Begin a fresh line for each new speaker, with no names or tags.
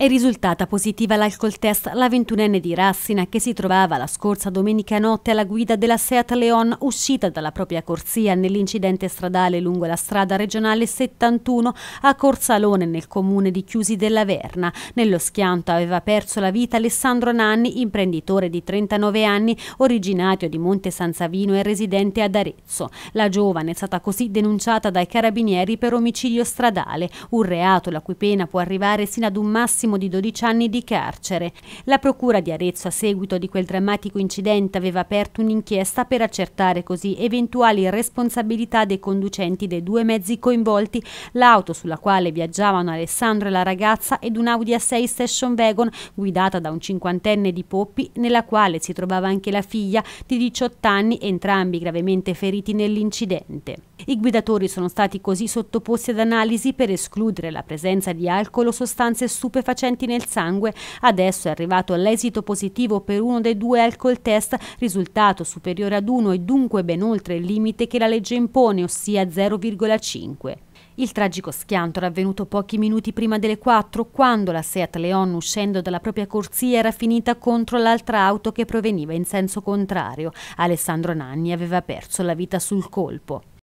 È risultata positiva l'alcol test la ventunenne di Rassina che si trovava la scorsa domenica notte alla guida della Seat Leon uscita dalla propria corsia nell'incidente stradale lungo la strada regionale 71 a Corsalone nel comune di Chiusi della Verna. Nello schianto aveva perso la vita Alessandro Nanni, imprenditore di 39 anni, originario di Monte San Savino e residente ad Arezzo. La giovane è stata così denunciata dai carabinieri per omicidio stradale, un reato la cui pena può arrivare sino ad un massimo massimo di 12 anni di carcere. La Procura di Arezzo a seguito di quel drammatico incidente aveva aperto un'inchiesta per accertare così eventuali responsabilità dei conducenti dei due mezzi coinvolti, l'auto sulla quale viaggiavano Alessandro e la ragazza ed un'Audi A6 Station Wagon guidata da un cinquantenne di Poppi nella quale si trovava anche la figlia di 18 anni, entrambi gravemente feriti nell'incidente. I guidatori sono stati così sottoposti ad analisi per escludere la presenza di alcol o sostanze stupefacenti stupefacenti nel sangue. Adesso è arrivato l'esito positivo per uno dei due alcol test, risultato superiore ad uno e dunque ben oltre il limite che la legge impone, ossia 0,5. Il tragico schianto era avvenuto pochi minuti prima delle 4 quando la Seat Leon uscendo dalla propria corsia era finita contro l'altra auto che proveniva in senso contrario. Alessandro Nanni aveva perso la vita sul colpo.